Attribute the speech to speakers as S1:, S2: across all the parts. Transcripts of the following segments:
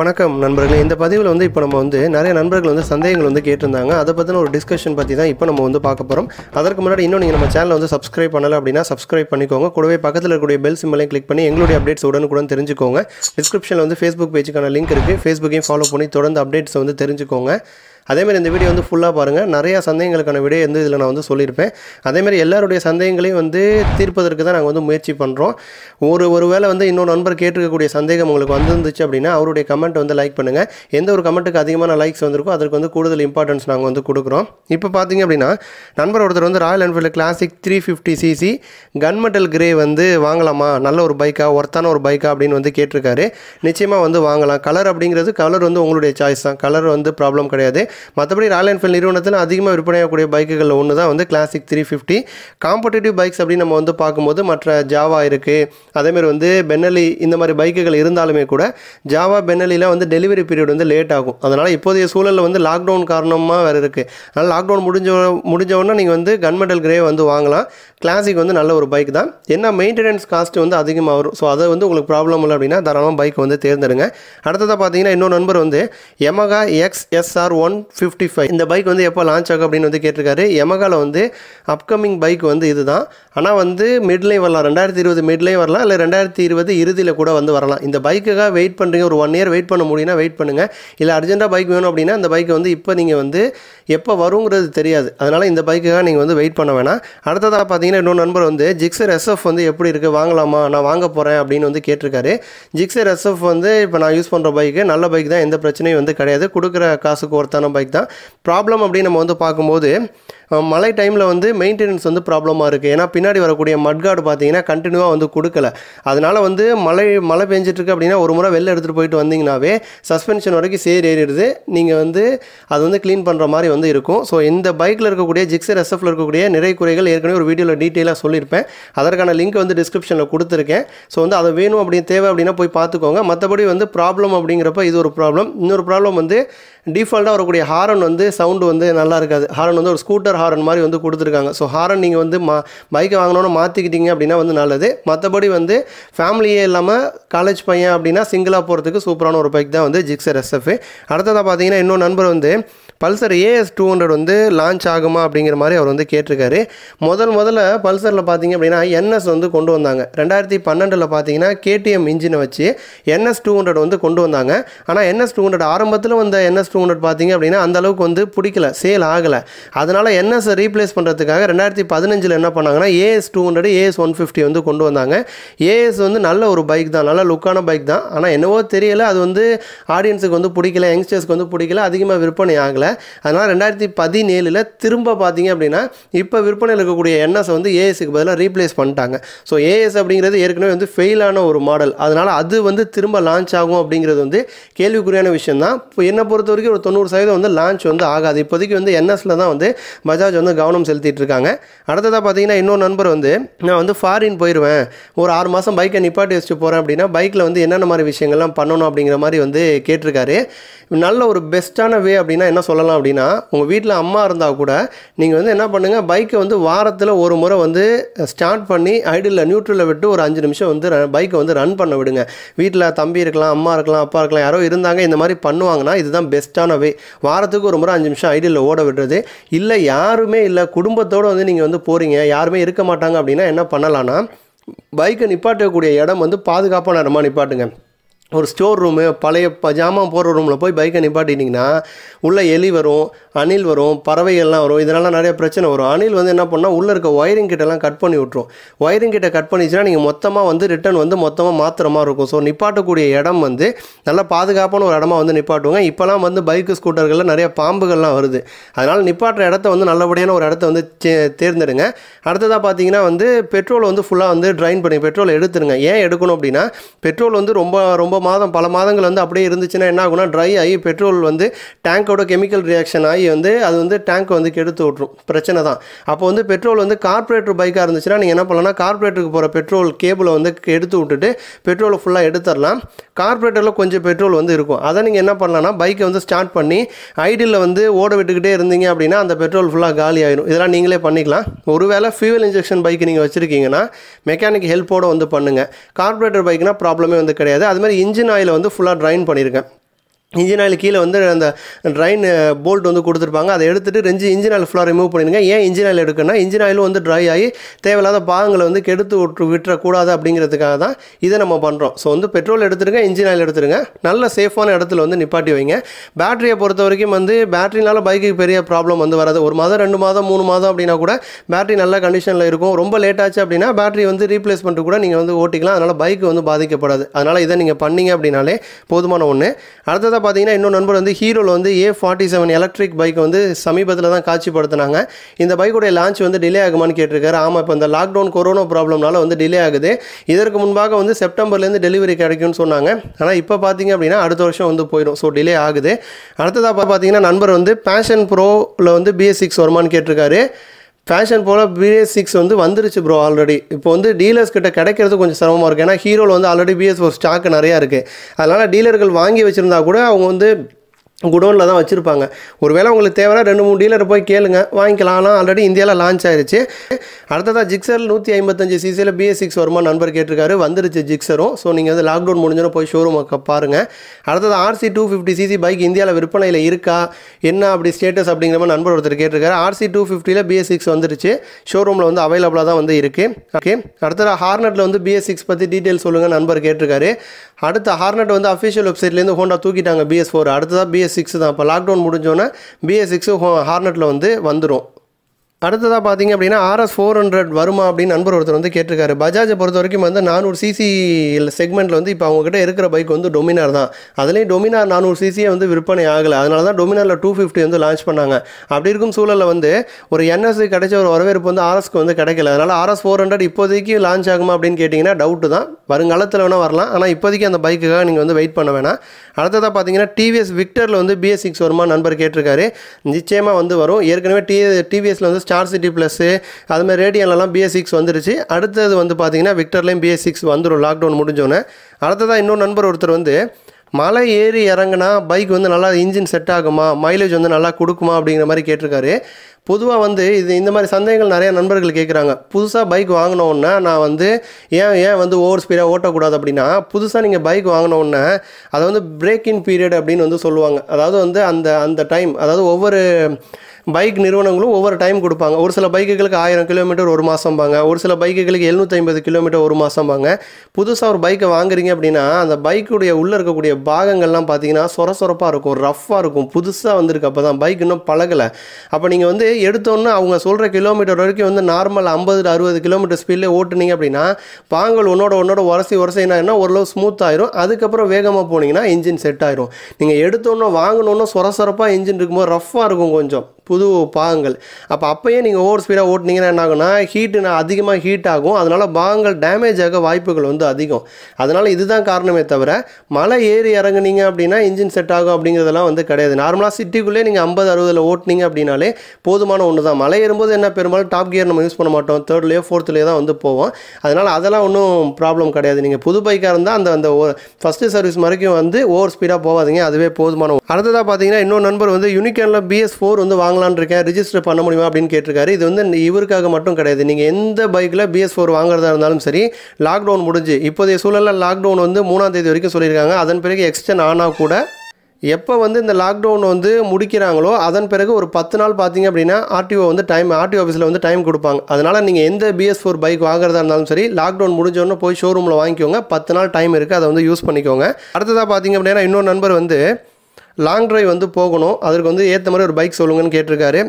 S1: வணக்கம் நண்பர்களே இந்த பதிவில் வந்து இப்போ நம்ம வந்து நிறைய நண்பர்கள் வந்து சந்தேகங்கள் வந்து கேட்டிருந்தாங்க அதை பற்றின ஒரு டிஸ்கஷன் பற்றி தான் இப்போ நம்ம வந்து பார்க்க போகிறோம் அதற்கு முன்னாடி இன்னும் நீங்கள் நம்ம சேனலை வந்து சப்ஸ்கிரைப் பண்ணலை அப்படின்னா சப்ஸ்கிரைப் பண்ணிக்கோங்க கூடவே பக்கத்தில் இருக்கக்கூடிய பெல் சிம்பிளையும் கிளிக் பண்ணி எங்களுடைய அப்டேட்ஸ் உடனுக்குடன் தெரிஞ்சுக்கோங்க டிஸ்கிரிப்ஷனில் வந்து ஃபேஸ்புக் பேஜுக்கான லிங்க் இருக்குது ஃபேஸ்புக்கையும் ஃபாலோ பண்ணி தொடர்ந்து அப்டேட்ஸை வந்து தெரிஞ்சுக்கோங்க அதேமாதிரி இந்த வீடியோ வந்து ஃபுல்லாக பாருங்கள் நிறையா சந்தேகங்களுக்கான வீடியோ வந்து இதில் நான் வந்து சொல்லியிருப்பேன் அதேமாதிரி எல்லாருடைய சந்தேகங்களையும் வந்து தீர்ப்பதற்கு தான் நாங்கள் வந்து முயற்சி பண்ணுறோம் ஒரு ஒரு வேளை வந்து இன்னொரு நண்பர் கேட்டிருக்கக்கூடிய சந்தேகம் உங்களுக்கு வந்துருந்துச்சு அப்படின்னா அவருடைய கமெண்ட் வந்து லைக் பண்ணுங்கள் எந்த ஒரு கமெண்ட்டுக்கு அதிகமான லைக்ஸ் வந்திருக்கோ அதற்கு வந்து கூடுதல் இம்பார்ட்டன்ஸ் நாங்கள் வந்து கொடுக்குறோம் இப்போ பார்த்தீங்க அப்படின்னா நண்பர் ஒருத்தர் வந்து Royal Enfield Classic three fifty CC gunmetal grey வந்து வாங்கலாமா நல்ல ஒரு பைக்காக ஒர்த்தான ஒரு பைக்காக அப்படின்னு வந்து கேட்டிருக்காரு நிச்சயமாக வந்து வாங்கலாம் கலர் அப்படிங்கிறது கலர் வந்து உங்களுடைய சாய்ஸ் தான் கலர் வந்து ப்ராப்ளம் கிடையாது மற்றபடி ராயல் என்ஃபீல்ட் நிறுவனத்தில் அதிகமாக விற்பனையாகக்கூடிய பைக்குகளில் ஒன்று தான் வந்து Classic three fifty competitive bikes அப்படின்னு நம்ம வந்து பார்க்கும்போது மற்ற ஜாவா இருக்குது அதேமாதிரி வந்து பென்னலி இந்த மாதிரி பைக்குகள் இருந்தாலுமே கூட ஜாவா பென்னலியில் வந்து டெலிவரி பீரியட் வந்து லேட் ஆகும் அதனால் இப்போதைய சூழலில் வந்து லாக்டவுன் காரணமாக வேறு இருக்குது அதனால் லாக்டவுன் முடிஞ்ச முடிஞ்சவொன்னே நீங்கள் வந்து கன்மெடல் கிரே வந்து வாங்கலாம் கிளாசிக் வந்து நல்ல ஒரு பைக் தான் என்ன மெயின்டெனன்ஸ் காஸ்ட் வந்து அதிகமாக வரும் ஸோ அதை வந்து உங்களுக்கு ப்ராப்ளம் இல்லை அப்படின்னா தாராளமாக பைக் வந்து தேர்ந்தெடுங்க அடுத்ததாக பார்த்தீங்கன்னா இன்னொரு நண்பர் வந்து Yamaha X SR one fifty five இந்த பைக் வந்து எப்போ லான்ச் ஆகும் அப்படின்னு வந்து கேட்டிருக்காரு எமகால வந்து அப்கமிங் பைக் வந்து இதுதான் ஆனால் வந்து மிட்லேயும் வரலாம் ரெண்டாயிரத்தி இருபது மிட்லேயும் வரலாம் இல்லை ரெண்டாயிரத்தி இருபது இறுதியில் கூட வந்து வரலாம் இந்த பைக்குக்காக வெயிட் பண்ணுறீங்க ஒரு ஒன் இயர் வெயிட் பண்ண முடியும்னா வெயிட் பண்ணுங்கள் இல்லை அர்ஜென்ட்டாக பைக் வேணும் அப்படின்னா இந்த பைக் வந்து இப்போ நீங்கள் வந்து எப்போ வருங்கிறது தெரியாது அதனால் இந்த பைக்குக்காக நீங்கள் வந்து வெயிட் பண்ண வேணாம் அடுத்ததாக பார்த்தீங்கன்னா இன்னொரு நண்பர் வந்து ஜிக்ஸர் எஸ்எஃப் வந்து எப்படி இருக்குது வாங்கலாமா நான் வாங்க போகிறேன் அப்படின்னு வந்து கேட்டிருக்காரு ஜிக்ஸர் எஸ்எஃப் வந்து இப்போ நான் யூஸ் பண்ணுற பைக்கு நல்ல பைக் தான் எந்த பிரச்சனையும் வந்து கிடையாது கொடுக்குற காசுக்கு ஒருத்தான பைக் தான் ப்ராப்ளம் அப்படின்னு நம்ம வந்து பார்க்கும்போது மழை டைமில் வந்து மெயின்டெனன்ஸ் வந்து ப்ராப்ளமாக இருக்குது ஏன்னா பின்னாடி வரக்கூடிய மட்கார்டு பார்த்தீங்கன்னா கண்டினியூவாக வந்து கொடுக்கல அதனால் வந்து மழை மழை பெஞ்சிட்ருக்கு அப்படின்னா ஒரு முறை வெளில எடுத்துகிட்டு போயிட்டு வந்தீங்கன்னாவே சஸ்பென்ஷன் வரைக்கும் சேர் ஏறிடுது நீங்கள் வந்து அது வந்து க்ளீன் பண்ணுற மாதிரி வந்து இருக்கும் ஸோ இந்த பைக்கில் இருக்கக்கூடிய ஜிக்ஸர் எஸ்எஃப்ல இருக்கக்கூடிய நிறை குறைகள் ஏற்கனவே ஒரு வீடியோவில் டீட்டெயிலாக சொல்லியிருப்பேன் அதற்கான லிங்க் வந்து டிஸ்கிரிப்ஷனில் கொடுத்துருக்கேன் ஸோ வந்து அதை வேணும் அப்படின்னு தேவை அப்படின்னா போய் பார்த்துக்கோங்க மற்றபடி வந்து ப்ராப்ளம் அப்படிங்கிறப்ப இது ஒரு ப்ராப்ளம் இன்னொரு ப்ராப்ளம் வந்து டிஃபால்ட்டாக வரக்கூடிய ஹாரன் வந்து சவுண்டு வந்து நல்லா இருக்காது ஹாரன் வந்து ஒரு ஸ்கூட்டர் ஹாரன் மாதிரி வந்து கொடுத்துருக்காங்க ஸோ ஹாரன் நீங்கள் வந்து மா பைக்கை வாங்கினோன்னு மாற்றிக்கிட்டீங்க அப்படின்னா வந்து நல்லது மற்றபடி வந்து ஃபேமிலியே இல்லாமல் காலேஜ் பையன் அப்படின்னா சிங்கிளாக போகிறதுக்கு சூப்பரான ஒரு பைக் தான் வந்து ஜிக்ஸர் எஸ்எஃப் அடுத்ததாக பார்த்தீங்கன்னா இன்னொரு நண்பர் வந்து பல்சர் ஏஎஸ் டூ ஹண்ட்ரட் வந்து லான்ச் ஆகுமா அப்படிங்கிற மாதிரி அவர் வந்து கேட்டிருக்காரு முதல் முதல்ல பல்சரில் பார்த்தீங்க அப்படின்னா என்எஸ் வந்து கொண்டு வந்தாங்க ரெண்டாயிரத்தி பன்னெண்டில் பார்த்தீங்கன்னா கேடிஎம் இன்ஜினை வச்சு என்எஸ் டூ ஹண்ட்ரட் வந்து கொண்டு வந்தாங்க ஆனால் என்எஸ் டூ ஹண்ட்ரட் ஆரம்பத்தில் வந்த என்எஸ் டூ ஹண்ட்ரட் பார்த்தீங்க அப்படின்னா அந்தளவுக்கு வந்து பிடிக்கல சேல் ஆகலை அதனால் என்எஸ் ரீப்ளேஸ் பண்ணுறதுக்காக ரெண்டாயிரத்தி பதினஞ்சில் என்ன பண்ணாங்கன்னா AS two hundred AS one fifty வந்து கொண்டு வந்தாங்க ஏஎஸ் வந்து நல்ல ஒரு பைக் தான் நல்ல லுக்கான பைக் தான் ஆனால் என்னவோ தெரியல அது வந்து ஆடியன்ஸுக்கு வந்து பிடிக்கல யங்ஸ்டர்ஸ்க்கு வந்து பிடிக்கல அதிகமாக விற்பனை ஆகலை அதனால் ரெண்டாயிரத்தி பதினேழில் திரும்ப பார்த்தீங்க அப்படின்னா இப்போ விற்பனையில் இருக்கக்கூடிய என்எஸ் வந்து ஏஎஸ்க்கு பதிலாக ரீப்ளேஸ் பண்ணிட்டாங்க ஸோ ஏஎஸ் அப்படிங்கிறது ஏற்கனவே வந்து ஃபெயிலான ஒரு மாடல் அதனால் அது வந்து திரும்ப லான்ச் ஆகும் அப்படிங்கிறது வந்து கேள்விக்குறியான விஷயம் தான் இப்போ என்னை பொறுத்த வரைக்கும் ஒரு தொண்ணூறு சதவீதம் வந்து லான்ச் வந்து ஆகாது இப்போதைக்கு வந்து என்எஸில் தான் வந்து பஜாஜ் வந்து கவனம் செலுத்திட்டு இருக்காங்க அடுத்ததாக பார்த்தீங்கன்னா இன்னொரு நண்பர் வந்து நான் வந்து ஃபாரின் போயிடுவேன் ஒரு ஆறு மாதம் பைக்கை நிப்பாட்டி வச்சுட்டு போகிறேன் அப்படின்னா பைக்கில் வந்து என்னென்ன மாதிரி விஷயங்கள்லாம் பண்ணணும் அப்படிங்கிற மாதிரி வந்து கேட்டிருக்காரு நல்ல ஒரு பெஸ்ட்டான வே அப்படின்னா என்ன சொல்லலாம் அப்படின்னா உங்கள் வீட்டில் அம்மா இருந்தால் கூட நீங்கள் வந்து என்ன பண்ணுங்கள் பைக்கை வந்து வாரத்தில் ஒரு முறை வந்து ஸ்டார்ட் பண்ணி ஐடியில் நியூட்ரலில் விட்டு ஒரு அஞ்சு நிமிஷம் வந்து பைக்கை வந்து ரன் பண்ண விடுங்க வீட்டில் தம்பி இருக்கலாம் அம்மா இருக்கலாம் அப்பா இருக்கலாம் யாரோ இருந்தாங்க இந்த மாதிரி பண்ணுவாங்கன்னா இதுதான் பெஸ்ட்டான வே வாரத்துக்கு ஒரு முறை அஞ்சு நிமிஷம் ஐடியில் ஓட விடுறது இல்லை யாருமே இல்லை குடும்பத்தோடு வந்து நீங்கள் வந்து போகிறீங்க யாருமே இருக்க மாட்டாங்க அப்படின்னா என்ன பண்ணலான்னா பைக்கை நிப்பாட்டக்கூடிய இடம் வந்து பாதுகாப்பான இடமா நிப்பாட்டுங்க ஒரு ஸ்டோர் ரூமு பழைய ப ஜாமான் போகிற ரூமில் போய் பைக்கை நிப்பாட்டிட்டிங்கன்னா உள்ளே எலி வரும் அணில் வரும் பறவைகள்லாம் வரும் இதனால் நிறைய பிரச்சனை வரும் அணில் வந்து என்ன பண்ணால் உள்ளே இருக்க ஒயரிங் கிட்டலாம் கட் பண்ணி விட்ரும் ஒயரிங் கிட்ட கட் பண்ணிச்சுன்னா நீங்கள் மொத்தமாக வந்து ரிட்டன் வந்து மொத்தமாக மாத்திரமாக மாதிரி இருக்கும் ஸோ நிப்பாட்டக்கூடிய இடம் வந்து நல்லா பாதுகாப்பான ஒரு இடமா வந்து நிப்பாட்டுவோங்க இப்போலாம் வந்து பைக்கு ஸ்கூட்டர்களில் நிறைய பாம்புகள்லாம் வருது அதனால் நிப்பாட்டுற இடத்த வந்து நல்லபடியான ஒரு இடத்த வந்து தேர்ந்தெடுங்க அடுத்ததாக பார்த்தீங்கன்னா வந்து பெட்ரோல் வந்து ஃபுல்லாக வந்து ட்ரைன் பண்ணி பெட்ரோல் எடுத்துருங்க ஏன் எடுக்கணும் அப்படின்னா பெட்ரோல் வந்து ரொம்ப ரொம்ப மாதம் பல மாதங்கள் வந்து அப்படியே இருந்துச்சுன்னா என்ன ஆகுனா ட்ரை ஆகி பெட்ரோல் வந்து டேங்கோட கெமிக்கல் ரியாக்ஷன் ஆகி வந்து அது வந்து டேங்க் வந்து கெடுத்து விட்ரும் பிரச்சனை தான் அப்போ வந்து பெட்ரோல் வந்து கார்பரேட்டர் பைக்காக இருந்துச்சுன்னா நீங்கள் என்ன பண்ணலாம் கார்பரேட்டருக்கு போகிற பெட்ரோல் கேபிளை வந்து எடுத்து விட்டுட்டு பெட்ரோலை ஃபுல்லாக எடுத்துடலாம் கார்பரேட்டரில் கொஞ்சம் பெட்ரோல் வந்து இருக்கும் அதை நீங்கள் என்ன பண்ணலாம்னா பைக்கை வந்து ஸ்டார்ட் பண்ணி ஐடியில் வந்து ஓட விட்டுக்கிட்டே இருந்தீங்க அப்படின்னா அந்த பெட்ரோல் ஃபுல்லாக காலி ஆகிடும் இதெல்லாம் நீங்களே பண்ணிக்கலாம் ஒருவேளை ஃபியூவல் இன்ஜெக்ஷன் பைக் நீங்கள் வச்சுருக்கீங்கன்னா மெக்கானிக் ஹெல்ப்போடு வந்து பண்ணுங்கள் கார்பரேட்டர் பைக்னால் ப்ராப்ளமே வந்து கிடையாது அது மாதிரி இன்ஜின் ஆயிலை வந்து ஃபுல்லாக ட்ரைன் பண்ணியிருக்கேன் இன்ஜின் ஆயில் கீழே வந்து அந்த ட்ரைன் போல்ட் வந்து கொடுத்துருப்பாங்க அதை எடுத்துகிட்டு ரெஞ்சு இன்ஜின் ஆயில் ஃபுல்லாக ரிமூவ் பண்ணிடுங்க ஏன் இன்ஜின் ஆயில் எடுக்கணும்னா இன்ஜின் ஆயிலும் வந்து ட்ரை ஆகி தேவையில்லாத பாகங்களை வந்து கெடுத்து விட்டு விட்டுறக்கூடாது அப்படிங்கிறதுக்காக தான் இதை நம்ம பண்ணுறோம் ஸோ வந்து பெட்ரோல் எடுத்துருங்க இன்ஜின் ஆயில் எடுத்துருங்க நல்ல சேஃபான இடத்துல வந்து நிப்பாட்டி வைங்க பேட்டரியை பொறுத்த வரைக்கும் வந்து பேட்டரினால பைக்கு பெரிய ப்ராப்ளம் வந்து வராது ஒரு மாதம் ரெண்டு மாதம் மூணு மாதம் அப்படின்னா கூட பேட்டரி நல்ல கண்டிஷனில் இருக்கும் ரொம்ப லேட் ஆச்சு அப்படின்னா பேட்டரி வந்து ரீப்ளேஸ் பண்ணிட்டு கூட நீங்கள் வந்து ஓட்டிக்கலாம் அதனால் பைக்கு வந்து பாதிக்கப்படாது அதனால் இதை நீங்கள் பண்ணிங்க அப்படின்னாலே போதுமான ஒன்று அடுத்ததாக அடுத்ததாக பார்த்தீங்கன்னா இன்னும் நண்பர் வந்து ஹீரோவில் வந்து A forty seven electric bike வந்து சமீபத்தில் தான் காட்சிப்படுத்தினாங்க இந்த பைக்குடைய லான்ச் வந்து டிலே ஆகுமான்னு கேட்டிருக்காரு ஆமாம் இப்போ இந்த லாக்டவுன் கொரோனா ப்ராப்ளம்னால வந்து டிலே ஆகுது இதற்கு முன்பாக வந்து செப்டம்பர்லேருந்து டெலிவரி கிடைக்கும்னு சொன்னாங்க ஆனால் இப்போ பார்த்தீங்க அப்படின்னா அடுத்த வருஷம் வந்து போயிடும் ஸோ டிலே ஆகுது அடுத்ததாக பார்த்தீங்கன்னா நண்பர் வந்து பேஷன் ப்ரோவில் வந்து பிஎஸ் சிக்ஸ் வருமானு கேட்டிருக்காரு ஃபேஷன் போல் பிஎஸ் சிக்ஸ் வந்து வந்துருச்சு ப்ரோ ஆல்ரெடி இப்போ வந்து டீலர்ஸ் கிட்ட கிடைக்கிறது கொஞ்சம் சிரமமாக இருக்குது ஏன்னா ஹீரோவில் வந்து ஆல்ரெடி பிஎஸ் ஃபோர் ஸ்டாக் நிறையா இருக்குது அதனால் டீலர்கள் வாங்கி வச்சுருந்தா கூட அவங்க வந்து குடோனில் தான் வச்சுருப்பாங்க ஒருவேளை உங்களுக்கு தேவை ரெண்டு மூணு டீலர் போய் கேளுங்க வாங்கிக்கலாம் ஆனால் ஆல்ரெடி இந்தியாவில் லான்ச் ஆயிடுச்சு அடுத்ததாக ஜிக்சர் நூற்றி ஐம்பத்தஞ்சு சிசியில் பிஎஸ் சிக்ஸ் வருமா நண்பர் கேட்டிருக்காரு வந்துருச்சு ஜிக்ஸரும் ஸோ நீங்கள் வந்து லாக்டவுன் முடிஞ்சோன்னு போய் ஷோரூமுக்கு பாருங்கள் அடுத்தது RC two fifty CC bike இந்தியாவில் விற்பனையில் இருக்கா என்ன அப்படி ஸ்டேட்டஸ் அப்படிங்கிற மாதிரி நண்பர் ஒருத்தர் கேட்டிருக்காரு ஆர்சி டூ ஃபிஃப்டியில் பிஎஸ் சிக்ஸ் வந்துருச்சு ஷோரூமில் வந்து அவைலபிளாக தான் வந்து இருக்குது ஓகே அடுத்ததாக ஹார்னட்டில் வந்து பிஎஸ் சிக்ஸ் பற்றி டீட்டெயில் சொல்லுங்கள் நண்பர் கேட்டிருக்காரு அடுத்த ஹார்னட் வந்து அஃபிஷியல் வெப்சைட்லேருந்து ஹோண்டா தூக்கிட்டாங்க பிஎஸ் ஃபோர் அடுத்ததாக பிஎஸ் சிக்ஸ் தான் இப்போ லாக்டவுன் முடிஞ்சோன்னே பிஏ சிக்ஸு ஹார்னட்டில் வந்து வந்துடும் அடுத்ததாக பார்த்தீங்க அப்படின்னா ஆர்எஸ் ஃபோர் ஹண்ட்ரட் வருமா அப்படின்னு நண்பர் ஒருத்தர் வந்து கேட்டிருக்காரு பஜாஜை பொறுத்த வரைக்கும் வந்து நானூறு சிசி செக்மெண்ட்டில் வந்து இப்போ அவங்ககிட்ட இருக்கிற பைக் வந்து டொமினார் தான் அதுலேயும் டொமினார் நானூறு சிசியே வந்து விற்பனை ஆகலை அதனால தான் டொமினாரில் டூ ஃபிஃப்டி வந்து லான்ச் பண்ணாங்க அப்படி இருக்கும் சூழலில் வந்து ஒரு என்எஸ்சி கிடைச்ச ஒரு வரவேற்பு வந்து ஆர்எஸ்க்கு வந்து கிடைக்கல அதனால் ஆர்எஸ் ஃபோர் ஹண்ட்ரட் இப்போதைக்கு லான்ச் ஆகுமா அப்படின்னு கேட்டிங்கன்னா டவுட்டு தான் வருங்காலத்தில் வேணால் வரலாம் ஆனால் இப்போதைக்கு அந்த பைக்குக்காக நீங்கள் வந்து வெயிட் பண்ண வேணாம் அடுத்ததாக பார்த்தீங்கன்னா டிவிஎஸ் விக்டரில் வந்து பிஎஸ் சிக்ஸ் வருமா நண்பர் கேட்டிருக்காரு நிச்சயமாக வந்து வரும் ஏற்கனவே டி டிவிஎஸில் வந்து ஸ்டார் சிட்டி ப்ளஸ்ஸு அதுமாதிரி ரேடியன்லலாம் பிஎஸ் சிக்ஸ் வந்துருச்சு அடுத்தது வந்து பார்த்தீங்கன்னா விக்டர்லேயும் பிஎஸ் சிக்ஸ் வந்துடும் லாக்டவுன் முடிஞ்சோன்னே அடுத்ததாக இன்னொரு நண்பர் ஒருத்தர் வந்து மலை ஏறி இறங்கினா பைக் வந்து நல்லா இன்ஜின் செட் ஆகுமா மைலேஜ் வந்து நல்லா கொடுக்குமா அப்படிங்கிற மாதிரி கேட்டிருக்காரு பொதுவாக வந்து இது இந்த மாதிரி சந்தேகங்கள் நிறையா நண்பர்கள் கேட்குறாங்க புதுசாக பைக் வாங்கினோன்னே நான் வந்து ஏன் ஏன் வந்து ஓவர் ஸ்பீடாக ஓட்டக்கூடாது அப்படின்னா புதுசாக நீங்கள் பைக் வாங்கினோன்னே அதை வந்து பிரேக்கின் பீரியட் அப்படின்னு வந்து சொல்லுவாங்க அதாவது வந்து அந்த அந்த டைம் அதாவது ஒவ்வொரு பைக் நிறுவனங்களும் ஒவ்வொரு டைம் கொடுப்பாங்க ஒரு சில பைக்குகளுக்கு ஆயிரம் கிலோமீட்டர் ஒரு மாதம் பாங்க ஒரு சில பைக்குகளுக்கு எழுநூற்றி கிலோமீட்டர் ஒரு மாதம் பாங்க புதுசாக ஒரு பைக்கை வாங்குறீங்க அப்படின்னா அந்த பைக்குடைய உள்ளே இருக்கக்கூடிய பாகங்கள்லாம் பார்த்தீங்கன்னா சொர சொரப்பாக இருக்கும் ரஃப்பாக இருக்கும் புதுசாக வந்திருக்கு அப்போ தான் பைக் இன்னும் பழகலை அப்போ நீங்கள் வந்து எடுத்தோன்னே அவங்க சொல்கிற கிலோமீட்டர் வரைக்கும் வந்து நார்மல் ஐம்பது அறுபது கிலோமீட்டர் ஸ்பீடில் ஓட்டுனீங்க அப்படின்னா பாங்கல் ஒன்னோட ஒன்னோட உரசி என்ன ஓரளவு ஸ்மூத் ஆயிரும் அதுக்கப்புறம் வேகமாக போனீங்கன்னா இன்ஜின் செட் ஆயிரும் நீங்கள் எடுத்தோன்னே சொர சொரப்பாக இன்ஜின் இருக்கும்போது ரஃப்பாக இருக்கும் கொஞ்சம் புது பாகங்கள் அப்போ அப்போயே நீங்கள் ஓவர் ஸ்பீடாக ஓட்டினீங்கன்னா என்ன ஆகும்னா ஹீட்டு அதிகமாக ஹீட் ஆகும் அதனால் பாகங்கள் டேமேஜ் ஆக வாய்ப்புகள் வந்து அதிகம் அதனால் இதுதான் காரணமே தவிர மலை ஏறி இறங்குனீங்க அப்படின்னா இன்ஜின் செட் ஆகும் அப்படிங்கிறதெல்லாம் வந்து கிடையாது நார்மலாக சிட்டிக்குள்ளே நீங்கள் ஐம்பது அறுபதில் ஓட்டினீங்க அப்படின்னாலே போதுமான ஒன்று தான் மலை ஏறும்போது என்ன பெரும்பாலும் டாப் கியர் நம்ம யூஸ் பண்ண மாட்டோம் தேர்ட்லேயோ ஃபோர்த்துலேயோ தான் வந்து போவோம் அதனால் அதெல்லாம் ஒன்றும் ப்ராப்ளம் கிடையாது நீங்கள் புது பைக்காக இருந்தால் அந்த அந்த ஃபஸ்ட்டு சர்வீஸ் வரைக்கும் வந்து ஓவர் ஸ்பீடாக போகாதீங்க அதுவே போதுமான அடுத்ததாக பார்த்தீங்கன்னா இன்னொரு நண்பர் வந்து யூனிகேனில் பிஎஸ் ஃபோர் வந்து வாங்க வாங்கலான்னு இருக்கேன் ரிஜிஸ்டர் பண்ண முடியுமா அப்படின்னு கேட்டிருக்காரு இது வந்து இவருக்காக மட்டும் கிடையாது நீங்கள் எந்த பைக்கில் பிஎஸ் ஃபோர் வாங்குறதா இருந்தாலும் சரி லாக்டவுன் முடிஞ்சு இப்போதைய சூழலில் லாக்டவுன் வந்து மூணாம் தேதி வரைக்கும் சொல்லியிருக்காங்க அதன் பிறகு எக்ஸ்டன் ஆனால் கூட எப்போ வந்து இந்த லாக்டவுன் வந்து முடிக்கிறாங்களோ அதன் பிறகு ஒரு பத்து நாள் பார்த்தீங்க அப்படின்னா ஆர்டிஓ வந்து டைம் ஆர்டிஓ ஆஃபீஸில் வந்து டைம் கொடுப்பாங்க அதனால் நீங்கள் எந்த பிஎஸ் ஃபோர் பைக் வாங்குறதா இருந்தாலும் சரி லாக்டவுன் முடிஞ்சோடனே போய் ஷோரூமில் வாங்கிக்கோங்க பத்து நாள் டைம் இருக்குது அதை வந்து யூஸ் பண்ணிக்கோங்க அடுத்ததாக பார்த்தீங்க அப்படின்னா இன்னொரு நண்பர் வந்து லாங் ட்ரைவ் வந்து போகணும் அதற்கு வந்து ஏற்ற மாதிரி ஒரு பைக் சொல்லுங்கன்னு கேட்டிருக்காரு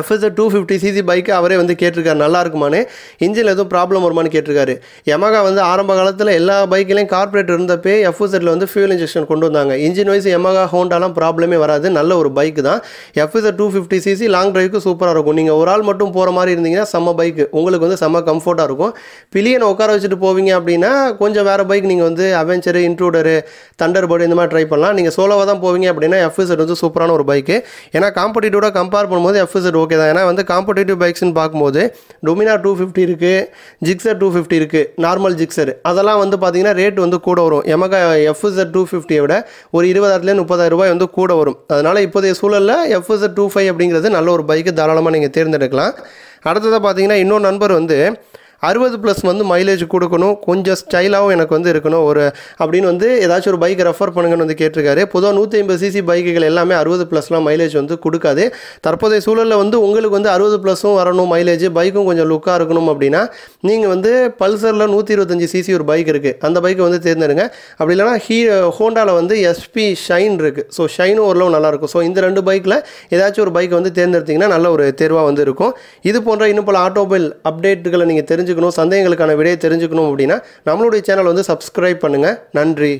S1: எஃப்எஸ்எட் டூ ஃபிஃப்டி சிசி பைக்கை அவரே வந்து கேட்டிருக்காரு நல்லா இருக்குமானே இன்ஜின் எதுவும் ப்ராப்ளம் வருமானு கேட்டிருக்காரு எமகா வந்து ஆரம்ப காலத்தில் எல்லா பைக்கிலையும் கார்பரேட் இருந்தப்பே எஃப்எஸ்எட்ல வந்து ஃபியூல் இன்ஜெக்ஷன் கொண்டு வந்தாங்க இன்ஜின் வைஸ் எமகா ஹோண்டாலாம் ப்ராப்ளமே வராது நல்ல ஒரு பைக் தான் FZ two fifty CC long ட்ரைவுக்கு சூப்பராக இருக்கும் நீங்கள் ஒரு ஆள் மட்டும் போகிற மாதிரி இருந்தீங்கன்னா செம்ம பைக் உங்களுக்கு வந்து செம்ம கம்ஃபர்ட்டாக இருக்கும் பிளியனை உட்கார வச்சுட்டு போவீங்க அப்படின்னா கொஞ்சம் வேறு பைக் நீங்கள் வந்து அவெஞ்சரு இன்ட்ரூடரு தண்டர் பர்டு இந்த மாதிரி ட்ரை பண்ணலாம் நீங்கள் சோலோவாக தான் போவீங்க அப்படின்னா எஃப்எஸ்எட் வந்து சூப்பரான ஒரு பைக்கு ஏன்னா காம்படிட்டிவோட கம்பேர் பண்ணும்போது எஃப்எஸ்எட் ஓகே தான் ஏன்னா வந்து காம்படேட்டிவ் பைக்ஸ்னு பார்க்கும்போது டொமினா டூ ஃபிஃப்டி இருக்குது ஜிக்ஸர் டூ ஃபிஃப்டி இருக்குது நார்மல் ஜிக்ஸர் அதெல்லாம் வந்து பார்த்திங்கன்னா ரேட் வந்து கூட வரும் எமகா எஃப்இசட் டூ ஃபிஃப்டியை விட ஒரு இருபதாயிரத்துலேருந்து முப்பதாயிரம் ரூபாய் வந்து கூட வரும் அதனால் இப்போதைய சூழலில் எஃப்இசட் டூ ஃபைவ் அப்படிங்கிறது நல்ல ஒரு பைக்கு தாராளமாக நீங்கள் தேர்ந்தெடுக்கலாம் அடுத்ததாக பார்த்தீங்கன்னா இன்னொரு நண்பர் வந்து அறுபது ப்ளஸ் வந்து மைலேஜ் கொடுக்கணும் கொஞ்சம் ஸ்டைலாகவும் எனக்கு வந்து இருக்கணும் ஒரு அப்படின்னு வந்து ஏதாச்சும் ஒரு பைக் ரெஃபர் பண்ணுங்கன்னு வந்து கேட்டிருக்காரு பொதுவாக நூற்றி ஐம்பது சிசி பைக்குகள் எல்லாமே அறுபது ப்ளஸ்லாம் மைலேஜ் வந்து கொடுக்காது தற்போதைய சூழலில் வந்து உங்களுக்கு வந்து அறுபது ப்ளஸும் வரணும் மைலேஜ் பைக்கும் கொஞ்சம் லுக்காக இருக்கணும் அப்படின்னா நீங்கள் வந்து பல்சரில் நூற்றி இருபத்தஞ்சி சிசி ஒரு பைக் இருக்குது அந்த பைக்கை வந்து தேர்ந்தெடுங்க அப்படி இல்லைனா ஹீ ஹோண்டாவில் வந்து எஸ்பி ஷைன் இருக்குது ஸோ ஷைனும் ஓரளவு நல்லாயிருக்கும் ஸோ இந்த ரெண்டு பைக்கில் ஏதாச்சும் ஒரு பைக் வந்து தேர்ந்தெடுத்தீங்கன்னா நல்ல ஒரு தேர்வாக வந்து இருக்கும் இது போன்ற இன்னும் பல ஆட்டோமொபைல் அப்டேட்டுகளை நீங்கள் தெரிஞ்சு தெரிஞ்சுக்கணும் சந்தேகங்களுக்கான விடையை தெரிஞ்சுக்கணும் அப்படின்னா நம்மளுடைய சேனல் வந்து சப்ஸ்கிரைப் பண்ணுங்கள் நன்றி